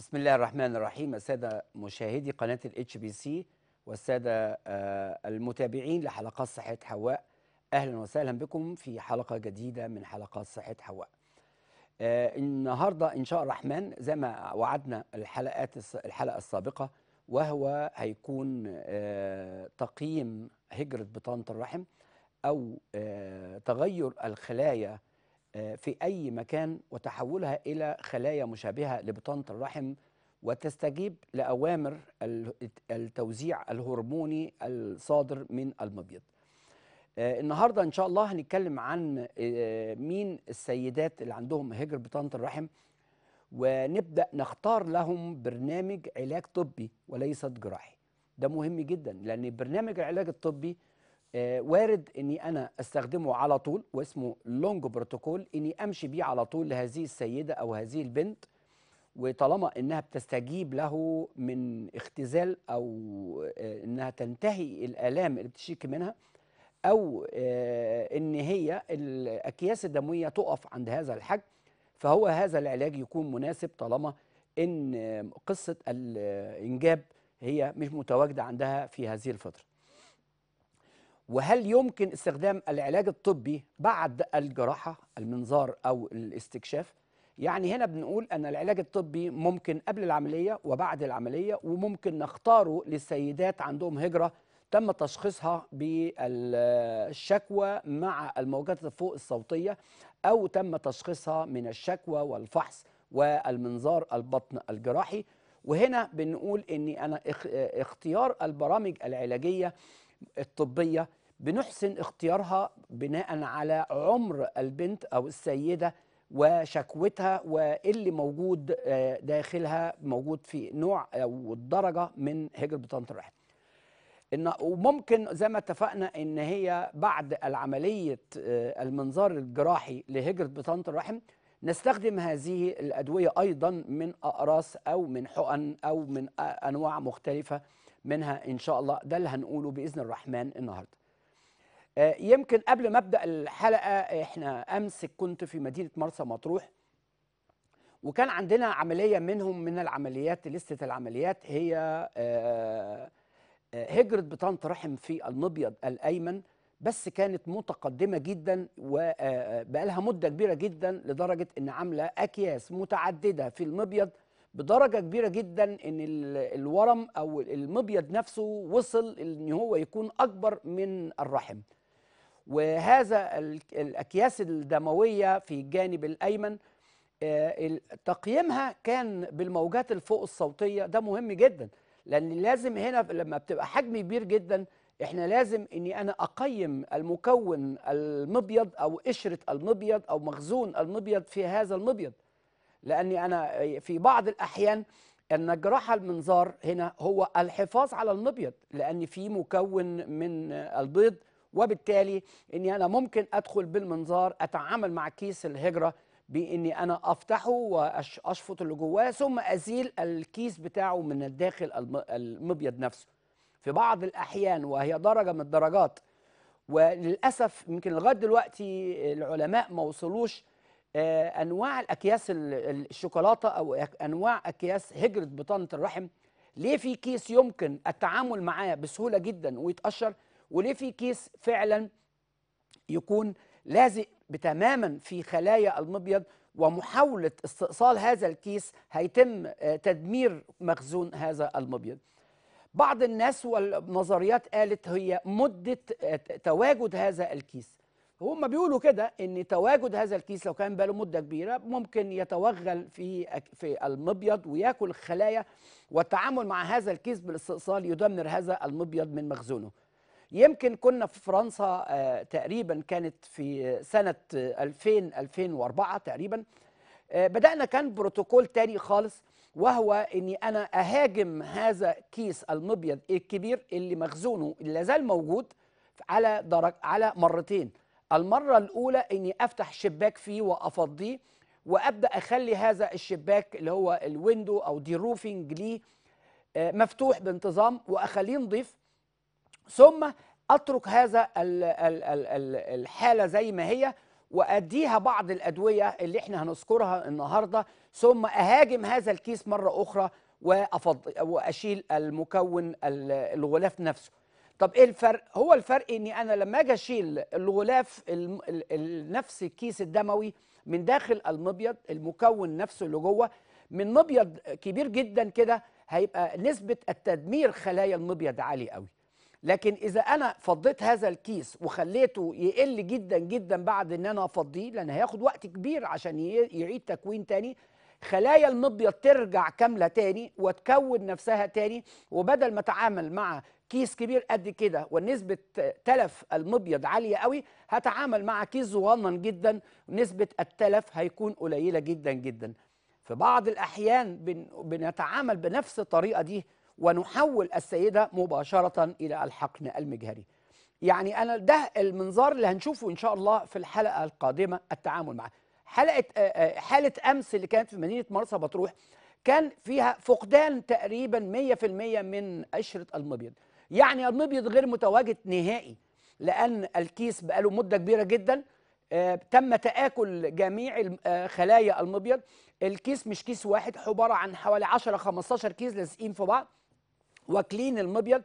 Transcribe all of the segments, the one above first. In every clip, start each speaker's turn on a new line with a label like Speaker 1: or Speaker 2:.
Speaker 1: بسم الله الرحمن الرحيم السادة مشاهدي قناة الاتش بي سي والسادة آه، المتابعين لحلقات صحة حواء أهلا وسهلا بكم في حلقة جديدة من حلقات صحة حواء آه، النهاردة إن شاء الرحمن زي ما وعدنا الحلقات الحلقة السابقة وهو هيكون آه، تقييم هجرة بطانة الرحم أو تغير الخلايا آه، في أي مكان وتحولها إلى خلايا مشابهة لبطانة الرحم وتستجيب لأوامر التوزيع الهرموني الصادر من المبيض آه، النهاردة إن شاء الله هنتكلم عن آه، مين السيدات اللي عندهم هجر بطانة الرحم ونبدأ نختار لهم برنامج علاج طبي وليست جراحي ده مهم جدا لأن برنامج العلاج الطبي آه، وارد اني انا استخدمه على طول واسمه لونج بروتوكول اني امشي بيه على طول لهذه السيده او هذه البنت وطالما انها بتستجيب له من اختزال او آه، انها تنتهي الالام اللي بتشيك منها او آه، ان هي الاكياس الدمويه تقف عند هذا الحجم فهو هذا العلاج يكون مناسب طالما ان قصه الانجاب هي مش متواجده عندها في هذه الفتره وهل يمكن استخدام العلاج الطبي بعد الجراحة المنظار أو الاستكشاف؟ يعني هنا بنقول أن العلاج الطبي ممكن قبل العملية وبعد العملية وممكن نختاره للسيدات عندهم هجرة تم تشخيصها بالشكوى مع الموجات الفوق الصوتية أو تم تشخيصها من الشكوى والفحص والمنظار البطن الجراحي وهنا بنقول أن أنا اختيار البرامج العلاجية الطبية بنحسن اختيارها بناء على عمر البنت أو السيدة وشكوتها واللي موجود آه، داخلها موجود في نوع أو الدرجة من هجر بطانة الرحم إن وممكن زي ما اتفقنا ان هي بعد العمليه آه، المنظار الجراحي لهجره بطانه الرحم نستخدم هذه الادويه ايضا من اقراص او من حقن او من انواع مختلفه منها ان شاء الله ده اللي هنقوله باذن الرحمن النهارده آه، يمكن قبل ما ابدا الحلقه احنا امس كنت في مدينه مرسى مطروح وكان عندنا عمليه منهم من العمليات لسته العمليات هي آه، آه، هجره بطانه رحم في المبيض الايمن بس كانت متقدمه جدا وبقالها مده كبيره جدا لدرجه ان عامله اكياس متعدده في المبيض بدرجه كبيره جدا ان الورم او المبيض نفسه وصل ان هو يكون اكبر من الرحم وهذا الأكياس الدموية في الجانب الأيمن آه، تقييمها كان بالموجات الفوق الصوتية ده مهم جدا لأن لازم هنا لما بتبقى حجم كبير جدا احنا لازم اني انا اقيم المكون المبيض او قشره المبيض او مخزون المبيض في هذا المبيض لاني انا في بعض الاحيان ان جراح المنظار هنا هو الحفاظ على المبيض لان في مكون من البيض وبالتالي اني انا ممكن ادخل بالمنظار اتعامل مع كيس الهجره باني انا افتحه واشفط اللي جواه ثم ازيل الكيس بتاعه من الداخل المبيض نفسه في بعض الاحيان وهي درجه من الدرجات وللاسف يمكن لغايه دلوقتي العلماء ما وصلوش آه، انواع الاكياس الشوكولاته او انواع اكياس هجره بطانه الرحم ليه في كيس يمكن التعامل معاه بسهوله جدا ويتقشر وليه في كيس فعلا يكون لازق بتماما في خلايا المبيض ومحاولة استئصال هذا الكيس هيتم آه، تدمير مخزون هذا المبيض بعض الناس والنظريات قالت هي مدة آه، تواجد هذا الكيس هم بيقولوا كده ان تواجد هذا الكيس لو كان باله مده كبيره ممكن يتوغل في في المبيض وياكل الخلايا والتعامل مع هذا الكيس بالاستئصال يدمر هذا المبيض من مخزونه يمكن كنا في فرنسا آه، تقريبا كانت في سنة 2000 آه، 2004 تقريبا آه، بدأنا كان بروتوكول تاني خالص وهو اني انا اهاجم هذا كيس المبيض الكبير اللي مخزونه لا زال موجود على درج على مرتين المره الاولى اني افتح شباك فيه وافضيه وابدا اخلي هذا الشباك اللي هو الويندو او دي روفنج ليه مفتوح بانتظام واخليه نضيف ثم اترك هذا الحاله زي ما هي واديها بعض الادويه اللي احنا هنذكرها النهارده ثم اهاجم هذا الكيس مره اخرى وأفض... واشيل المكون الغلاف نفسه طب ايه الفرق هو الفرق اني انا لما اجي اشيل الغلاف نفس الكيس الدموي من داخل المبيض المكون نفسه اللي جوه من مبيض كبير جدا كده هيبقى نسبه التدمير خلايا المبيض عاليه قوي لكن اذا انا فضيت هذا الكيس وخليته يقل جدا جدا بعد ان انا افضيه لان هياخد وقت كبير عشان يعيد تكوين تاني خلايا المبيض ترجع كامله تاني وتكون نفسها تاني وبدل ما اتعامل مع كيس كبير قد كده ونسبه تلف المبيض عاليه قوي هتعامل مع كيس صغنن جدا نسبه التلف هيكون قليله جدا جدا في بعض الاحيان بنتعامل بنفس الطريقه دي ونحول السيدة مباشرة إلى الحقن المجهري يعني أنا ده المنظار اللي هنشوفه إن شاء الله في الحلقة القادمة التعامل معه حلقة آه، آه، حالة أمس اللي كانت في مدينة مرسى بطروح كان فيها فقدان تقريبا 100% من قشرة المبيض يعني المبيض غير متواجد نهائي لأن الكيس بقاله مدة كبيرة جدا آه، تم تآكل جميع خلايا المبيض الكيس مش كيس واحد عبارة عن حوالي 10 15 كيس لازقين في بعض واكلين المبيض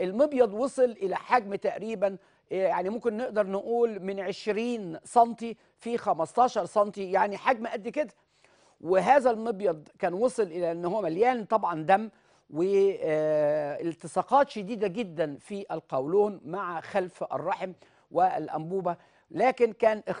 Speaker 1: المبيض وصل الى حجم تقريبا آه، يعني ممكن نقدر نقول من 20 سم في 15 سم يعني حجم قد كده وهذا المبيض كان وصل الى ان هو مليان طبعا دم والتصاقات آه، شديده جدا في القولون مع خلف الرحم والانبوبه لكن كان آه،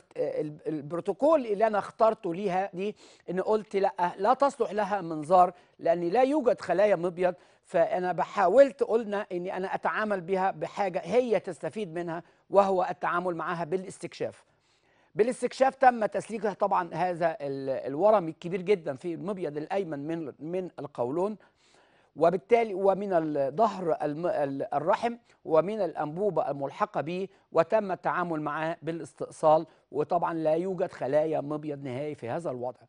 Speaker 1: البروتوكول اللي انا اخترته ليها دي ان قلت لا لا تصلح لها منظار لان لا يوجد خلايا مبيض فأنا بحاولت قلنا أني أنا أتعامل بها بحاجة هي تستفيد منها وهو التعامل معها بالاستكشاف بالاستكشاف تم تسليكها طبعا هذا الورم الكبير جدا في المبيض الأيمن من, من القولون وبالتالي ومن الظهر الرحم ومن الأنبوبة الملحقة به وتم التعامل معه بالاستئصال وطبعا لا يوجد خلايا مبيض نهائي في هذا الوضع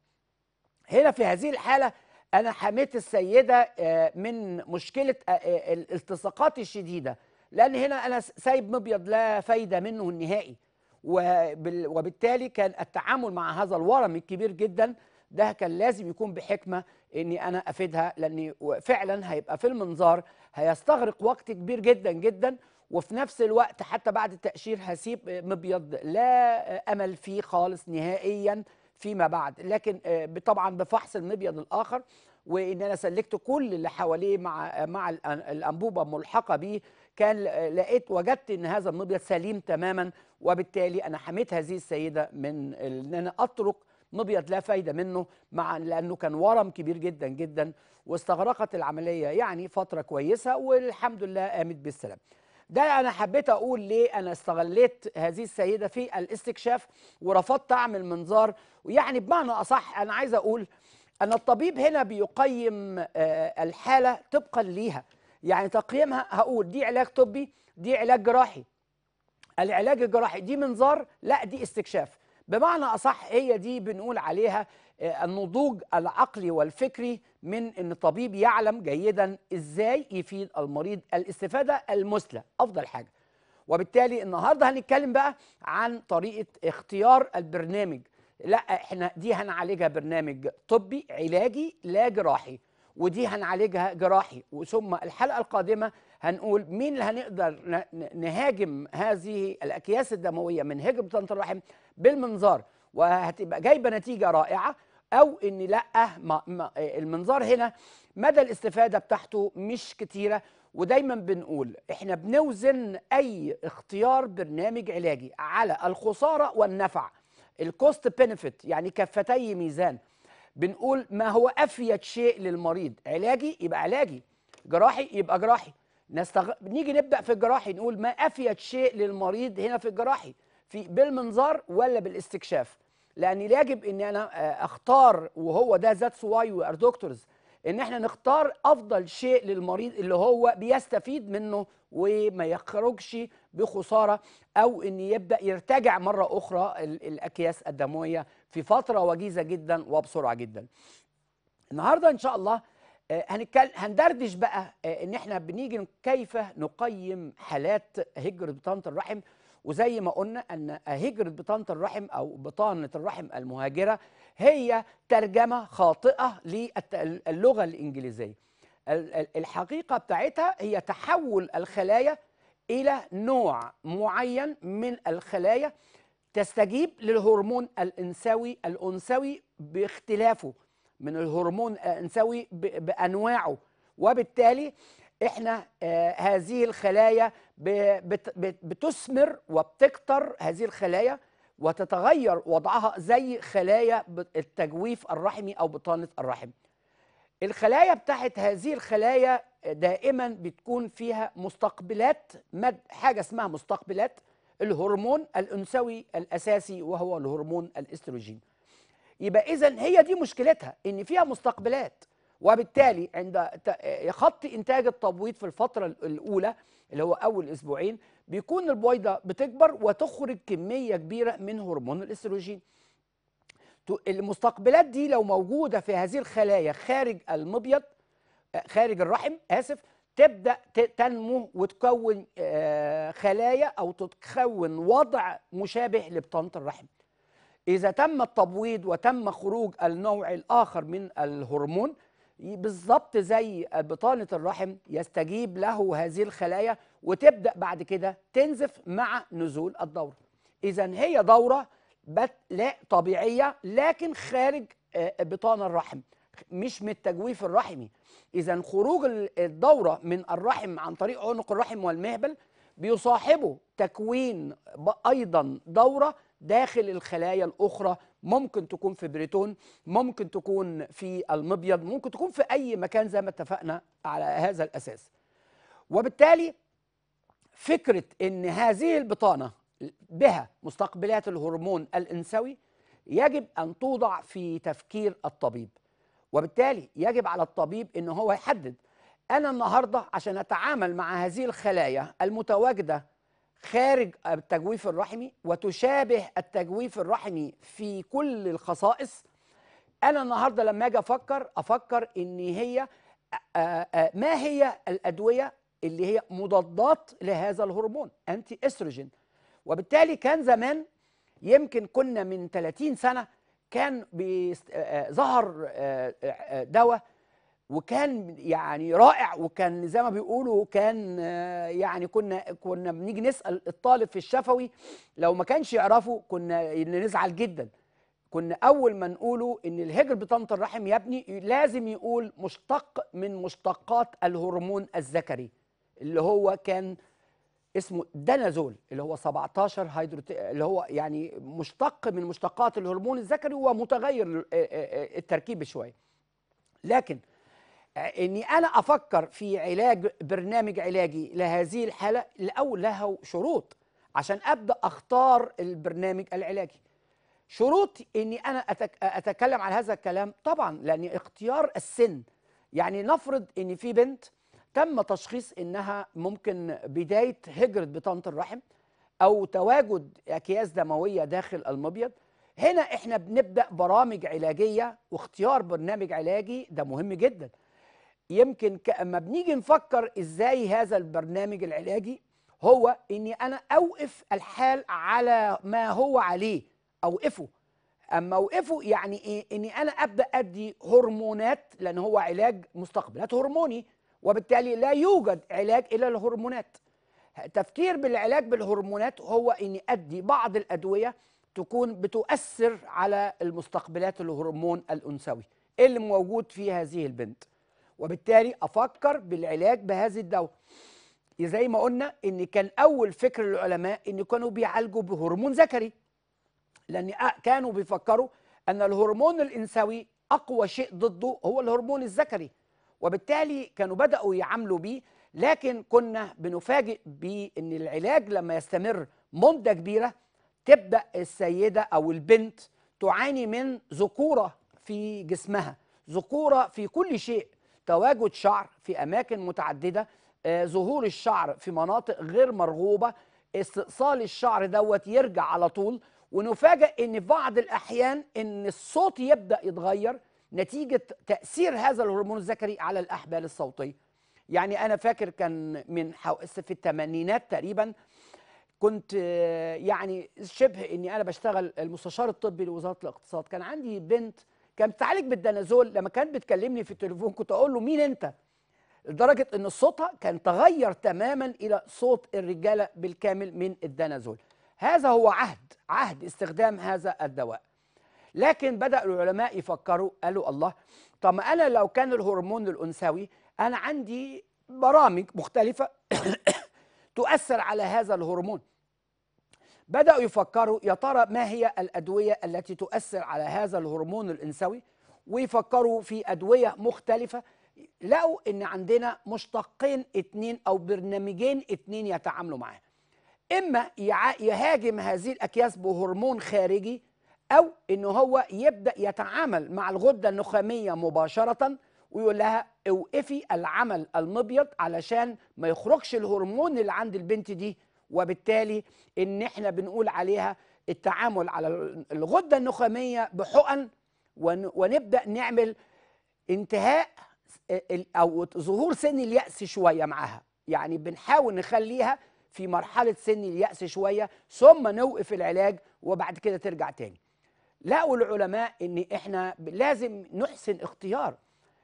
Speaker 1: هنا في هذه الحالة انا حميت السيده آه، من مشكله آه، آه، الالتصاقات الشديده لان هنا انا سايب مبيض لا فايده منه النهائي وبالتالي كان التعامل مع هذا الورم الكبير جدا ده كان لازم يكون بحكمه اني انا افيدها لان فعلا هيبقى في المنظار هيستغرق وقت كبير جدا جدا وفي نفس الوقت حتى بعد التاشير هسيب مبيض لا امل فيه خالص نهائيا فيما بعد لكن آه، طبعا بفحص المبيض الاخر وان انا سلكت كل اللي حواليه مع آه، مع آه، الانبوبه الملحقه به كان لقيت وجدت ان هذا المبيض سليم تماما وبالتالي انا حميت هذه السيده من ان انا اترك مبيض لا فايده منه مع لانه كان ورم كبير جدا جدا واستغرقت العمليه يعني فتره كويسه والحمد لله قامت بالسلام ده انا حبيت اقول ليه انا استغليت هذه السيده في الاستكشاف ورفضت اعمل منظار ويعني بمعنى اصح انا عايز اقول ان الطبيب هنا بيقيم آه، الحاله طبقا ليها يعني تقييمها هقول دي علاج طبي دي علاج جراحي العلاج الجراحي دي منظار لا دي استكشاف بمعنى اصح هي دي بنقول عليها النضوج العقلي والفكري من ان طبيب يعلم جيدا ازاي يفيد المريض الاستفاده المثلى افضل حاجه وبالتالي النهارده هنتكلم بقى عن طريقه اختيار البرنامج لا احنا دي هنعالجها برنامج طبي علاجي لا جراحي ودي هنعالجها جراحي وثم الحلقه القادمه هنقول مين اللي هنقدر نهاجم هذه الاكياس الدمويه من هجره طنط الرحم بالمنظار وهتبقى جايبه نتيجه رائعه او ان لا ما ما آه، المنظار هنا مدى الاستفاده بتاعته مش كتيره ودايما بنقول احنا بنوزن اي اختيار برنامج علاجي على الخساره والنفع الكوست بنفيت يعني كفتي ميزان بنقول ما هو افيد شيء للمريض علاجي يبقى علاجي جراحي يبقى جراحي نستغ... نيجي نبدا في الجراحي نقول ما افيد شيء للمريض هنا في الجراحي في بالمنظار ولا بالاستكشاف لان يجب ان انا آه، اختار وهو ده ذاتس واي وي ار دكتورز ان احنا نختار افضل شيء للمريض اللي هو بيستفيد منه وما يخرجش بخساره او ان يبدا يرتجع مره اخرى الاكياس الدمويه في فتره وجيزه جدا وبسرعه جدا. النهارده ان شاء الله آه، هنتكلم هندردش بقى آه، ان احنا بنيجي كيف نقيم حالات هجر بطانه الرحم وزي ما قلنا ان هجره بطانه الرحم او بطانه الرحم المهاجره هي ترجمه خاطئه للغه الانجليزيه الحقيقه بتاعتها هي تحول الخلايا الى نوع معين من الخلايا تستجيب للهرمون الانثوي الانثوي باختلافه من الهرمون الانثوي بانواعه وبالتالي احنا آه، هذه الخلايا بتثمر وبتكتر هذه الخلايا وتتغير وضعها زي خلايا التجويف الرحمي او بطانه الرحم الخلايا بتاعت هذه الخلايا دائما بتكون فيها مستقبلات مد حاجه اسمها مستقبلات الهرمون الانثوي الاساسي وهو الهرمون الاستروجين يبقى اذا هي دي مشكلتها ان فيها مستقبلات وبالتالي عند آه، خط انتاج التبويض في الفتره الاولى اللي هو اول اسبوعين بيكون البويضه بتكبر وتخرج كميه كبيره من هرمون الاستروجين المستقبلات دي لو موجوده في هذه الخلايا خارج المبيض آه، خارج الرحم اسف تبدا تنمو وتكون آه، خلايا او تتكون وضع مشابه لبطانه الرحم اذا تم التبويض وتم خروج النوع الاخر من الهرمون بالظبط زي بطانه الرحم يستجيب له هذه الخلايا وتبدا بعد كده تنزف مع نزول الدوره اذا هي دوره لا طبيعيه لكن خارج آه، بطانة الرحم مش من التجويف الرحمي اذا خروج الدوره من الرحم عن طريق عنق الرحم والمهبل بيصاحبه تكوين ايضا دوره داخل الخلايا الاخرى ممكن تكون في بريتون ممكن تكون في المبيض ممكن تكون في أي مكان زي ما اتفقنا على هذا الأساس وبالتالي فكرة أن هذه البطانة بها مستقبلات الهرمون الإنثوي يجب أن توضع في تفكير الطبيب وبالتالي يجب على الطبيب أن هو يحدد أنا النهاردة عشان أتعامل مع هذه الخلايا المتواجدة خارج التجويف الرحمي وتشابه التجويف الرحمي في كل الخصائص انا النهارده لما اجي افكر افكر ان هي ما هي الادويه اللي هي مضادات لهذا الهرمون انتي استروجين وبالتالي كان زمان يمكن كنا من 30 سنه كان ظهر دواء وكان يعني رائع وكان زي ما بيقولوا كان يعني كنا كنا بنيجي نسال الطالب في الشفوي لو ما كانش يعرفه كنا نزعل جدا كنا اول ما نقوله ان الهجر بطنط الرحم يا ابني لازم يقول مشتق من مشتقات الهرمون الذكري اللي هو كان اسمه دنازول اللي هو 17 هيدرو اللي هو يعني مشتق من مشتقات الهرمون الذكري ومتغير آه، آه، آه، التركيب شويه لكن آه، اني انا افكر في علاج برنامج علاجي لهذه الحاله الاول له شروط عشان ابدا اختار البرنامج العلاجي شروط اني انا أتك... اتكلم عن هذا الكلام طبعا لان اختيار السن يعني نفرض ان في بنت تم تشخيص انها ممكن بدايه هجره بطانه الرحم او تواجد اكياس دمويه داخل المبيض هنا احنا بنبدا برامج علاجيه واختيار برنامج علاجي ده مهم جدا يمكن اما بنيجي نفكر ازاي هذا البرنامج العلاجي هو اني انا اوقف الحال على ما هو عليه اوقفه اما اوقفه يعني ايه اني انا ابدا ادي هرمونات لان هو علاج مستقبلات هرموني وبالتالي لا يوجد علاج الا الهرمونات تفكير بالعلاج بالهرمونات هو اني ادي بعض الادويه تكون بتؤثر على المستقبلات الهرمون الانثوي اللي موجود في هذه البنت وبالتالي افكر بالعلاج بهذه الدواء زي ما قلنا ان كان اول فكر للعلماء ان كانوا بيعالجوا بهرمون ذكري لان كانوا بيفكروا ان الهرمون الانثوي اقوى شيء ضده هو الهرمون الذكري وبالتالي كانوا بداوا يعاملوا بيه لكن كنا بنفاجئ بان العلاج لما يستمر مده كبيره تبدا السيده او البنت تعاني من ذكوره في جسمها ذكوره في كل شيء تواجد شعر في أماكن متعددة آه، ظهور الشعر في مناطق غير مرغوبة استئصال الشعر دوت يرجع على طول ونفاجئ ان في بعض الاحيان ان الصوت يبدا يتغير نتيجه تاثير هذا الهرمون الذكري على الاحبال الصوتيه يعني انا فاكر كان من في الثمانينات تقريبا كنت آه، يعني شبه اني انا بشتغل المستشار الطبي لوزاره الاقتصاد كان عندي بنت كانت بتعالج بالدنازول لما كانت بتكلمني في التليفون كنت اقول له مين انت لدرجه ان صوتها كان تغير تماما الى صوت الرجاله بالكامل من الدنازول هذا هو عهد عهد استخدام هذا الدواء لكن بدا العلماء يفكروا قالوا الله طب ما انا لو كان الهرمون الانثوي انا عندي برامج مختلفه تؤثر على هذا الهرمون بدأوا يفكروا يا ترى ما هي الأدوية التي تؤثر على هذا الهرمون الأنثوي ويفكروا في أدوية مختلفة لقوا إن عندنا مشتقين اتنين أو برنامجين اتنين يتعاملوا معاه إما يهاجم هذه الأكياس بهرمون خارجي أو إن هو يبدأ يتعامل مع الغدة النخامية مباشرةً ويقول لها اوقفي العمل المبيض علشان ما يخرجش الهرمون اللي عند البنت دي وبالتالي ان احنا بنقول عليها التعامل على الغده النخاميه بحقن ونبدا نعمل انتهاء او ظهور سن الياس شويه معاها يعني بنحاول نخليها في مرحله سن الياس شويه ثم نوقف العلاج وبعد كده ترجع تاني لقوا العلماء ان احنا لازم نحسن اختيار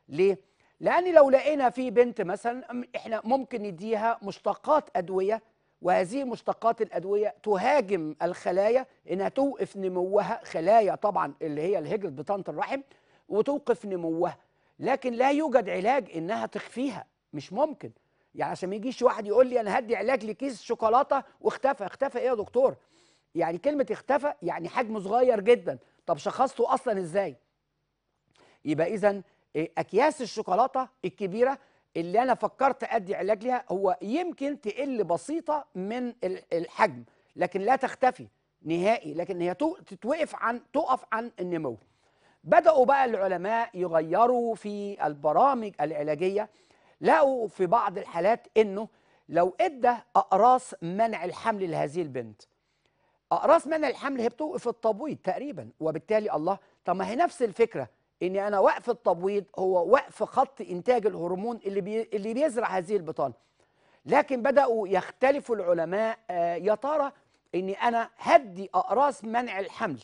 Speaker 1: ليه لان لو لقينا في بنت مثلا احنا ممكن نديها مشتقات ادويه وهذه مشتقات الادويه تهاجم الخلايا انها توقف نموها خلايا طبعا اللي هي الهجره بطانه الرحم وتوقف نموها لكن لا يوجد علاج انها تخفيها مش ممكن يعني عشان ما يجيش واحد يقول لي انا هدي علاج لكيس شوكولاته واختفى اختفى ايه يا دكتور يعني كلمه اختفى يعني حجمه صغير جدا طب شخصته اصلا ازاي يبقى اذا آه، اكياس الشوكولاته الكبيره اللي انا فكرت ادي علاج ليها هو يمكن تقل بسيطه من الحجم لكن لا تختفي نهائي لكن هي تتوقف عن تقف عن النمو بداوا بقى العلماء يغيروا في البرامج العلاجيه لقوا في بعض الحالات انه لو ادى اقراص منع الحمل لهذه البنت اقراص منع الحمل هي بتوقف التبويض تقريبا وبالتالي الله طب ما هي نفس الفكره اني انا وقف التبويض هو وقف خط انتاج الهرمون اللي بي اللي بيزرع هذه البطانه لكن بداوا يختلف العلماء آه، يا ترى اني انا هدي اقراص منع الحمل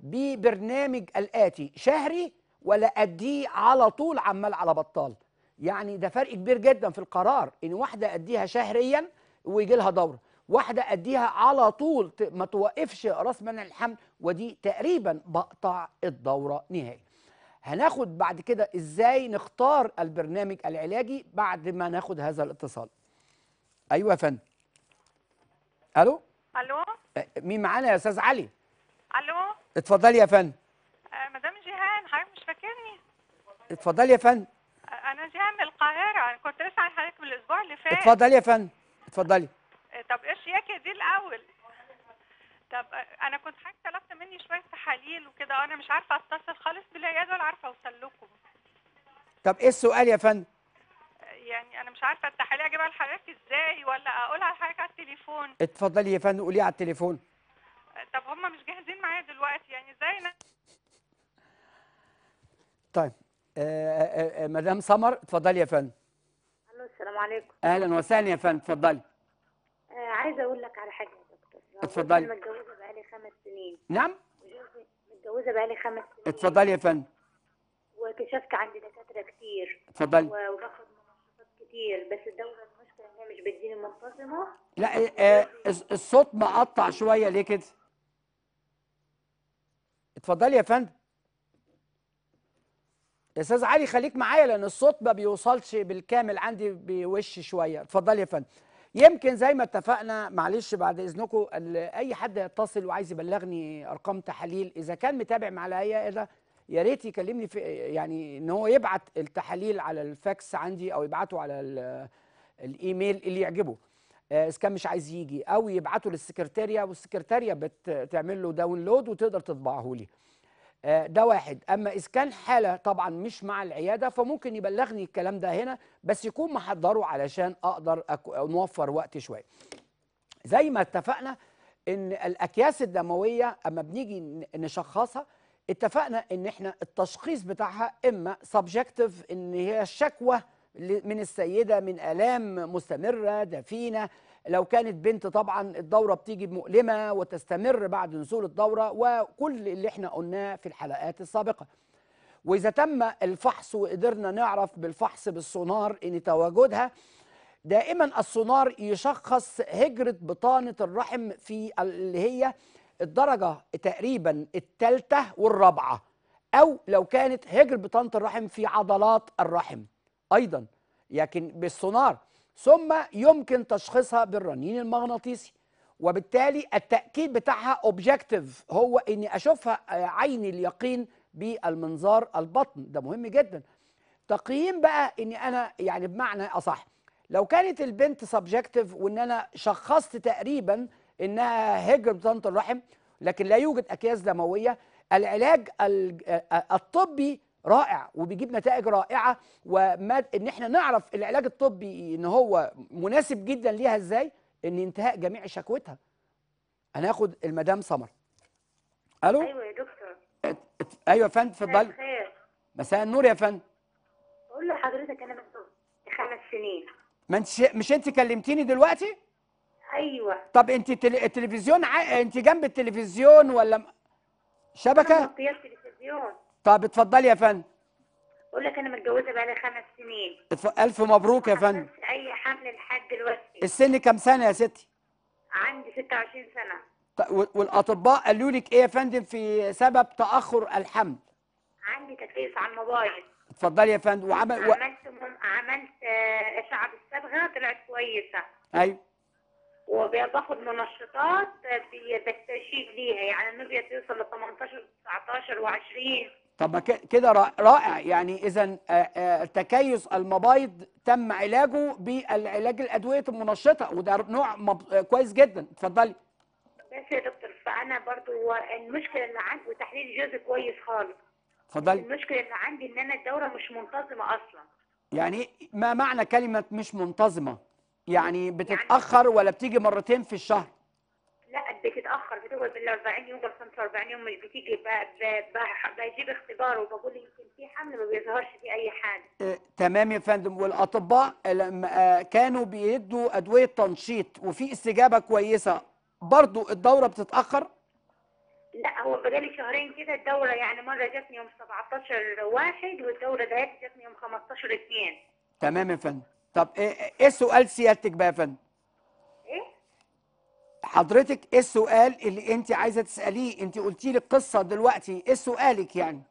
Speaker 1: ببرنامج الاتي شهري ولا اديه على طول عمال على بطال يعني ده فرق كبير جدا في القرار ان واحده اديها شهريا ويجي لها دوره واحده اديها على طول ما توقفش اقراص منع الحمل ودي تقريبا بقطع الدوره نهائي هناخد بعد كده ازاي نختار البرنامج العلاجي بعد ما ناخد هذا الاتصال ايوه يا فندم الو الو مين معانا يا استاذ علي الو اتفضلي يا فندم
Speaker 2: آه مدام جيهان حضرتك مش فاكرني
Speaker 1: اتفضلي يا فندم
Speaker 2: انا جيهان من القاهره انا كنت لسه حضرتك من الاسبوع اللي فات اتفضلي يا
Speaker 1: فندم اتفضلي
Speaker 2: طب ايش ياكي دي الاول طب انا كنت حضرتك طلبت مني شويه تحاليل وكده انا مش عارفه اتصل خالص بالعياده ولا عارفه اوصل لكم
Speaker 1: طب ايه السؤال يا فندم
Speaker 2: يعني انا مش عارفه التحاليل اجيبها لحضرتك ازاي ولا اقولها لحضرتك على التليفون
Speaker 1: اتفضلي يا فندم قوليها على التليفون
Speaker 2: طب هم مش جاهزين معايا دلوقتي يعني ازاي انا
Speaker 1: طيب آه، آه، آه، مدام سمر اتفضلي يا فندم
Speaker 2: الو السلام عليكم
Speaker 1: اهلا وسهلا يا فندم اتفضلي
Speaker 2: عايزه اقول لك على حاجه أه، اتفضلي انا متجوزه بقالي خمس سنين نعم متجوزه بقالي خمس سنين اتفضلي يا فندم واكتشفت عند دكاتره كتير اتفضلي وباخد منشطات كتير بس الدوره المشكله ان هي مش بتديني منتظمه
Speaker 1: لا آه الصوت مقطع شويه ليه كده؟ اتفضلي يا فندم يا استاذ علي خليك معايا لان الصوت ما بيوصلش بالكامل عندي بوش شويه اتفضلي يا فندم يمكن زي ما اتفقنا معلش بعد اذنكم اي حد يتصل وعايز يبلغني ارقام تحاليل اذا كان متابع معايا ده يا ريت يكلمني في يعني ان هو يبعت التحاليل على الفاكس عندي او يبعته على الايميل اللي يعجبه آه، اذا كان مش عايز يجي او يبعته للسكرتاريا والسكرتاريا بتعمل له داونلود وتقدر تطبعه لي آه، ده واحد اما اذا كان حاله طبعا مش مع العياده فممكن يبلغني الكلام ده هنا بس يكون محضره علشان اقدر نوفر وقت شويه زي ما اتفقنا ان الاكياس الدمويه اما بنيجي نشخصها اتفقنا ان احنا التشخيص بتاعها اما سبجكتيف ان هي الشكوى من السيده من الام مستمره دفينه لو كانت بنت طبعا الدورة بتيجي مؤلمة وتستمر بعد نزول الدورة وكل اللي احنا قلناه في الحلقات السابقة وإذا تم الفحص وقدرنا نعرف بالفحص بالسونار إن تواجدها دائما السونار يشخص هجرة بطانة الرحم في اللي هي الدرجة تقريبا الثالثة والرابعة أو لو كانت هجر بطانة الرحم في عضلات الرحم أيضا لكن بالسونار ثم يمكن تشخيصها بالرنين المغناطيسي وبالتالي التأكيد بتاعها أوبجيكتيف هو إني أشوفها آه، عين اليقين بالمنظار البطن ده مهم جدا تقييم بقى إني أنا يعني بمعنى أصح لو كانت البنت سبجكتيف وإن أنا شخصت تقريبا إنها هجر بطانة الرحم لكن لا يوجد أكياس دموية العلاج آه، آه، الطبي رائع وبيجيب نتائج رائعه وما ان احنا نعرف العلاج الطبي ان هو مناسب جدا ليها ازاي ان انتهاء جميع شكوتها هناخد المدام سمر الو
Speaker 2: ايوه يا دكتور
Speaker 1: ايوه يا فندم اتفضلي مساء النور يا فندم
Speaker 2: قول لحضرتك انا مخطوبه خمس سنين
Speaker 1: ما انت مش انت كلمتيني دلوقتي ايوه طب انت تل... التلفزيون ع... انت جنب التلفزيون ولا شبكه؟ انا
Speaker 2: التلفزيون
Speaker 1: طب اتفضلي يا فندم
Speaker 2: بقول لك انا متجوزه بقالي خمس سنين
Speaker 1: الف مبروك يا فندم
Speaker 2: اي حمل لحد دلوقتي
Speaker 1: السن كام سنه يا ستي
Speaker 2: عندي 26 سنه
Speaker 1: والاطباء قالوا لك ايه يا فندم في سبب تاخر الحمل
Speaker 2: عندي تكليف على الموبايل
Speaker 1: اتفضلي يا فندم وعمل و... عملت
Speaker 2: مم... عملت آه، اشعه بالصبغه طلعت كويسه ايوه وباخد منشطات آه، بستشير ليها يعني النبيه توصل ل 18 19 و20
Speaker 1: طب كده رائع يعني اذا تكيس المبايض تم علاجه بالعلاج الادويه المنشطه وده نوع كويس جدا اتفضلي
Speaker 2: بس يا دكتور فانا برضو المشكله اللي عندي وتحليل جزء كويس خالص اتفضلي المشكله اللي عندي ان انا الدوره مش منتظمه اصلا
Speaker 1: يعني ما معنى كلمه مش منتظمه يعني, يعني بتتاخر ولا بتيجي مرتين في الشهر
Speaker 2: قبل 40 يوم قبل 45 يوم اللي بتيجي بجيب اختبار وبقول يمكن في حمل ما بيظهرش في اي حاجه
Speaker 1: إيه، تمام يا فندم والاطباء لما آه، كانوا بيدوا ادويه تنشيط وفي استجابه كويسه برضو الدوره بتتاخر
Speaker 2: لا هو بقالي شهرين كده الدوره يعني مره جاتني يوم 17 واحد والدوره دهيت جاتني يوم 15 2
Speaker 1: تمام يا فندم طب إيه-, ايه السؤال سيادتك بقى يا فندم حضرتك ايه السؤال اللي انت عايزه تساليه انت قلتي لي القصه دلوقتي ايه سؤالك يعني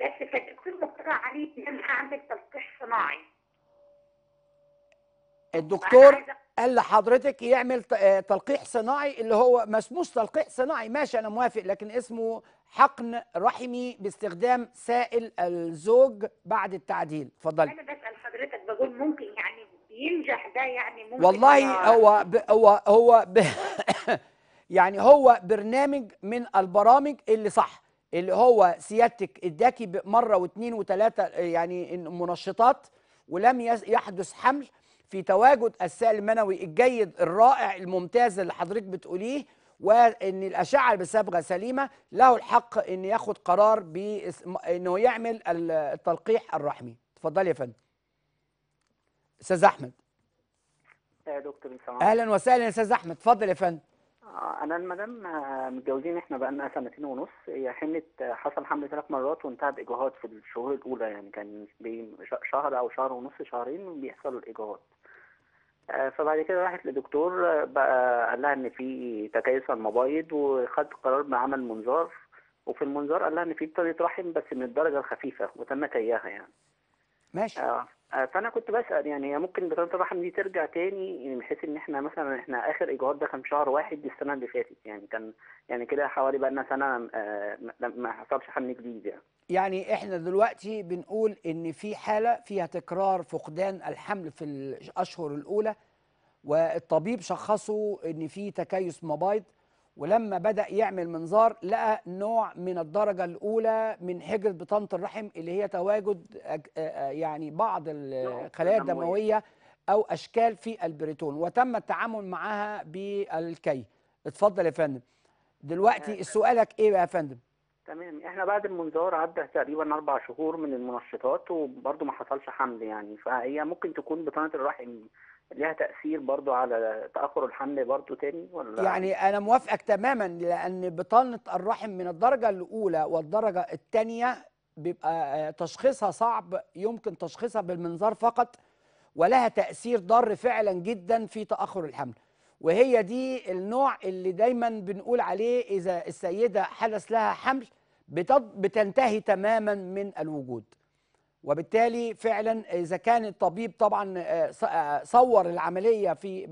Speaker 2: بس كانت الدكتور مقترح علي ان انا اعمل تلقيح صناعي
Speaker 1: الدكتور قال لحضرتك يعمل آه، تلقيح صناعي اللي هو ما اسموش تلقيح صناعي ماشي انا موافق لكن اسمه حقن رحمي باستخدام سائل الزوج بعد التعديل اتفضلي انا
Speaker 2: بسال حضرتك بقول ممكن يعني ينجح ده يعني ممكن والله هو
Speaker 1: ب... هو هو ب... يعني هو برنامج من البرامج اللي صح اللي هو سيادتك اداكي مره واثنين وثلاثه يعني منشطات ولم يحدث حمل في تواجد السائل المنوي الجيد الرائع الممتاز اللي حضرتك بتقوليه وان الاشعه بصبغه سليمه له الحق ان ياخد قرار بانه يعمل التلقيح الرحمي اتفضلي يا فندم استاذ
Speaker 3: احمد يا دكتور سلام اهلا وسهلا
Speaker 1: يا استاذ احمد اتفضل يا فندم
Speaker 3: آه، انا المدام آه، متجوزين احنا بقى لنا سنتين ونص هي حملت آه، حصل حمل ثلاث مرات وانتهى باجهاض في الشهور الاولى يعني كان شهر او شهر ونص شهرين بيحصلوا الاجهاض فبعد كده راحت لدكتور بقى قال لها ان في تكيس على المبايض وخد قرار بعمل منظار وفي المنظار قال لها ان في ابتدت رحم بس من الدرجه الخفيفه وتم كياها يعني ماشي آه آه، فانا كنت بسال يعني هي ممكن بطاقه الرحم دي ترجع تاني يعني بحيث ان احنا مثلا احنا اخر ايجار ده كان شهر واحد السنه اللي فاتت يعني كان يعني كده حوالي بقى لنا سنه آه، ما حصلش حمل جديد يعني
Speaker 1: يعني احنا دلوقتي بنقول ان في حاله فيها تكرار فقدان الحمل في الاشهر الاولى والطبيب شخصه ان في تكيس مبايض ولما بدأ يعمل منظار لقى نوع من الدرجة الأولى من حجرة بطانة الرحم اللي هي تواجد آه، آه، يعني بعض الخلايا الدموية أو أشكال في البريتون وتم التعامل معها بالكي اتفضل يا فندم دلوقتي آه، سؤالك إيه بقى يا فندم؟
Speaker 3: تمام احنا بعد المنظار عدى تقريبا اربع شهور من المنشطات وبرضه ما حصلش حمل يعني فهي ممكن تكون بطانه الرحم ليها تاثير برضو على تاخر الحمل برضو تاني ولا يعني
Speaker 1: انا موافقك تماما لان بطانه الرحم من الدرجه الاولى والدرجه الثانيه بيبقى آه، تشخيصها صعب يمكن تشخيصها بالمنظار فقط ولها تاثير ضار فعلا جدا في تاخر الحمل وهي دي النوع اللي دايما بنقول عليه اذا السيده حدث لها حمل بتنتهي تماما من الوجود وبالتالي فعلا اذا كان الطبيب طبعا آه، آه، صور العمليه في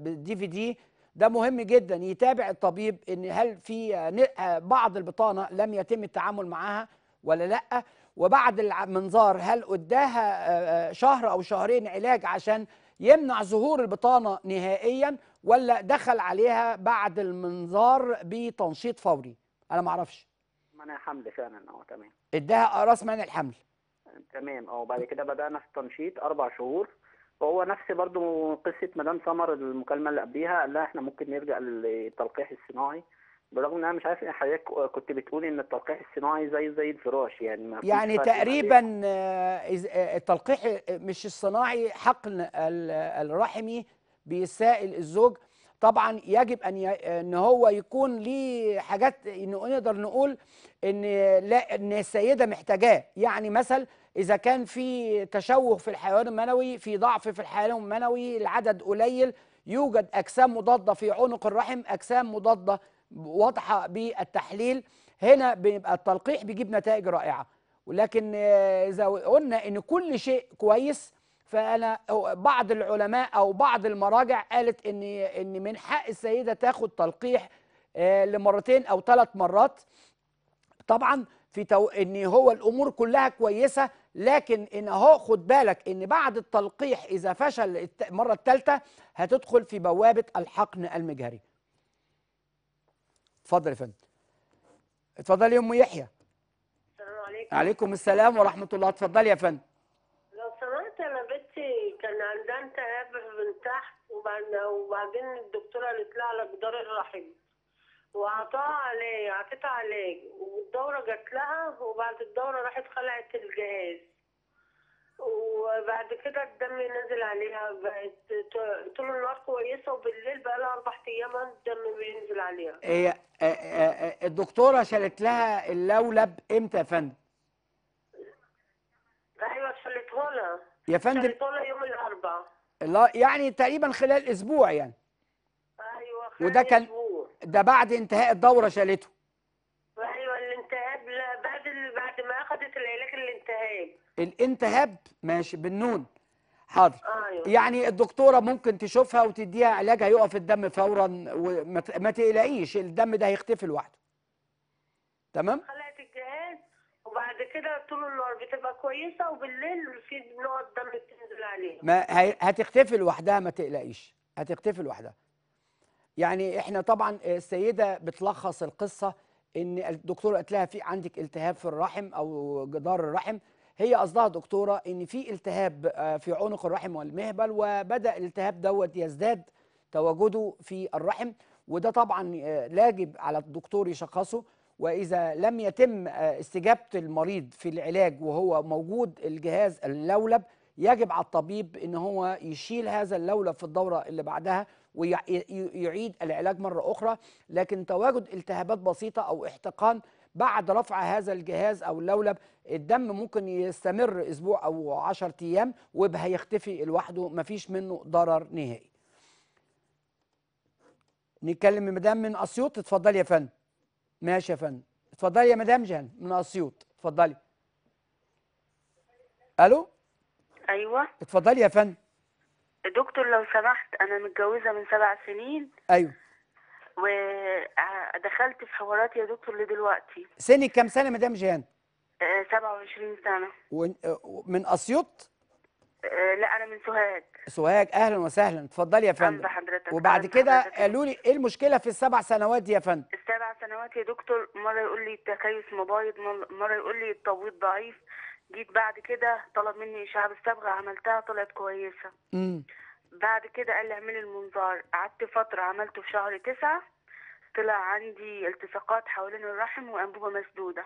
Speaker 1: بالدي في دي ده مهم جدا يتابع الطبيب ان هل في آه، بعض البطانه لم يتم التعامل معها ولا لا وبعد المنظار هل اداها شهر او شهرين علاج عشان يمنع ظهور البطانه نهائيا ولا دخل عليها بعد المنظار بتنشيط فوري انا ما اعرفش
Speaker 3: منع حمل فعلا اه تمام
Speaker 1: اداها راس منع الحمل
Speaker 3: تمام اه بعد كده بدأنا في التنشيط أربع شهور وهو نفس برضو قصة مدام سمر المكالمة اللي قبليها قال لها احنا ممكن نرجع للتلقيح الصناعي برغم ان انا مش عارف حضرتك كنت بتقول ان التلقيح الصناعي زي زي الفراش يعني ما يعني
Speaker 1: تقريبا آه، آه، التلقيح مش الصناعي حقن الرحمي بيسائل الزوج طبعا يجب ان ي... ان هو يكون ليه حاجات ان نقدر نقول ان لا ان السيده محتاجاه يعني مثل إذا كان في تشوه في الحيوان المنوي في ضعف في الحيوان المنوي العدد قليل يوجد أجسام مضادة في عنق الرحم أجسام مضادة واضحة بالتحليل هنا بيبقى التلقيح بيجيب نتائج رائعة ولكن آه، إذا قلنا إن كل شيء كويس فأنا بعض العلماء أو بعض المراجع قالت إن إن من حق السيدة تاخد تلقيح آه، لمرتين أو ثلاث مرات طبعا في تو... ان هو الامور كلها كويسه لكن ان اهو خد بالك ان بعد التلقيح اذا فشل المره الثالثه هتدخل في بوابه الحقن المجهري اتفضل يا فندم اتفضلي يا ام يحيى
Speaker 2: السلام عليكم عليكم
Speaker 1: السلام ورحمه الله اتفضلي يا فندم
Speaker 2: لو سمحت انا بنتي كان عندها التهاب من تحت وبعدين الدكتوره قالت لها لك دار الرحم وعطاها عليه عطيتها عليه والدورة جات لها وبعد الدورة راحت خلعت الجهاز وبعد كده الدم نزل عليها بقت طول النهار كويسة وبالليل بقى لها أربع أيام الدم بينزل عليها
Speaker 1: هي آه، آه، آه، الدكتورة شالت لها اللولب إمتى يا فندم؟
Speaker 2: أيوة شالته لها يا فندم شالته لها يوم الأربعاء
Speaker 1: لا يعني تقريبا خلال أسبوع يعني
Speaker 2: أيوة خلال وده كان أسبوع.
Speaker 1: ده بعد انتهاء الدوره شالته
Speaker 2: ايوه الانتهاب لا بعد بعد ما اخذت العلاج الانتهاب
Speaker 1: الانتهاب ماشي بالنون حاضر أيوة. يعني الدكتوره ممكن تشوفها وتديها علاج هيقف الدم فورا وما تقلقيش الدم ده هيختفي لوحده تمام
Speaker 2: خلعت الجهاز وبعد كده طول النهار بتبقى كويسه وبالليل في نقط دم بتنزل عليها ما
Speaker 1: هتختفي لوحدها ما تقلقيش هتختفي لوحدها يعني احنا طبعا آه، السيده بتلخص القصه ان الدكتوره قالت لها في عندك التهاب في الرحم او جدار الرحم هي قصدها دكتوره ان في التهاب آه، في عنق الرحم والمهبل وبدا الالتهاب دوت يزداد تواجده في الرحم وده طبعا آه، لاجب على الدكتور يشخصه واذا لم يتم استجابه المريض في العلاج وهو موجود الجهاز اللولب يجب على الطبيب ان هو يشيل هذا اللولب في الدوره اللي بعدها ويعيد العلاج مرة أخرى لكن تواجد التهابات بسيطة أو احتقان بعد رفع هذا الجهاز أو اللولب الدم ممكن يستمر أسبوع أو 10 أيام وبها يختفي لوحده مفيش منه ضرر نهائي نتكلم مدام من اسيوط اتفضلي يا فندم ماشي يا فندم اتفضلي يا مدام جهن من اسيوط اتفضلي الو ايوه اتفضلي يا فندم
Speaker 2: دكتور لو سمحت انا متجوزه من سبع سنين ايوه ودخلت في حوارات يا دكتور لدلوقتي
Speaker 1: سنك كام سنه مدام جيان؟
Speaker 2: 27 آه، سنه
Speaker 1: ومن آه، اسيوط
Speaker 2: آه، لا انا من سوهاج
Speaker 1: سوهاج اهلا وسهلا اتفضلي يا فندم حضرتك وبعد كده قالوا لي ايه المشكله في السبع سنوات دي يا فندم
Speaker 2: السبع سنوات يا دكتور مره يقول لي التكيس مبايض مره يقول لي التبويض ضعيف جيت بعد كده طلب مني شعب الصبغة عملتها طلعت كويسة امم بعد كده قال لي اعملي المنظار قعدت فترة عملته في شهر تسعة طلع عندي التصاقات حوالين الرحم وأنبوبة مسدودة